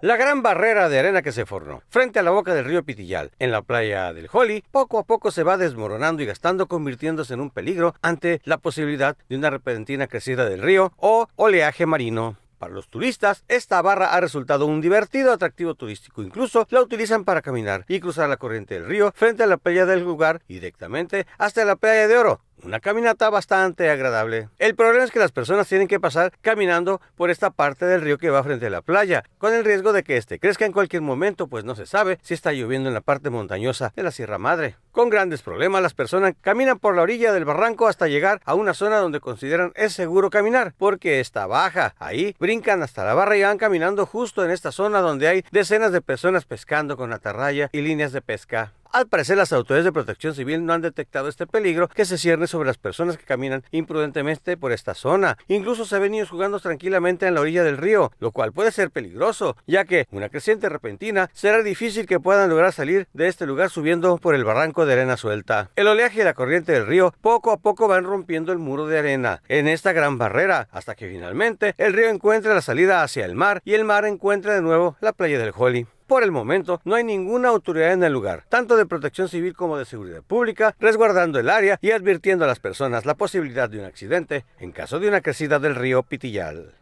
La gran barrera de arena que se formó frente a la boca del río Pitillal, en la playa del Holly, poco a poco se va desmoronando y gastando, convirtiéndose en un peligro ante la posibilidad de una repentina crecida del río o oleaje marino. Para los turistas, esta barra ha resultado un divertido atractivo turístico. Incluso la utilizan para caminar y cruzar la corriente del río frente a la playa del lugar y directamente hasta la playa de Oro, una caminata bastante agradable. El problema es que las personas tienen que pasar caminando por esta parte del río que va frente a la playa, con el riesgo de que este crezca en cualquier momento, pues no se sabe si está lloviendo en la parte montañosa de la Sierra Madre. Con grandes problemas, las personas caminan por la orilla del barranco hasta llegar a una zona donde consideran es seguro caminar, porque está baja. Ahí brincan hasta la barra y van caminando justo en esta zona donde hay decenas de personas pescando con atarraya y líneas de pesca. Al parecer, las autoridades de protección civil no han detectado este peligro que se cierne sobre las personas que caminan imprudentemente por esta zona. Incluso se ven niños jugando tranquilamente en la orilla del río, lo cual puede ser peligroso, ya que una creciente repentina será difícil que puedan lograr salir de este lugar subiendo por el barranco de arena suelta. El oleaje y la corriente del río poco a poco van rompiendo el muro de arena en esta gran barrera, hasta que finalmente el río encuentra la salida hacia el mar y el mar encuentra de nuevo la playa del Holly. Por el momento, no hay ninguna autoridad en el lugar, tanto de protección civil como de seguridad pública, resguardando el área y advirtiendo a las personas la posibilidad de un accidente en caso de una crecida del río Pitillal.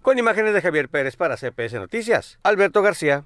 Con imágenes de Javier Pérez para CPS Noticias, Alberto García.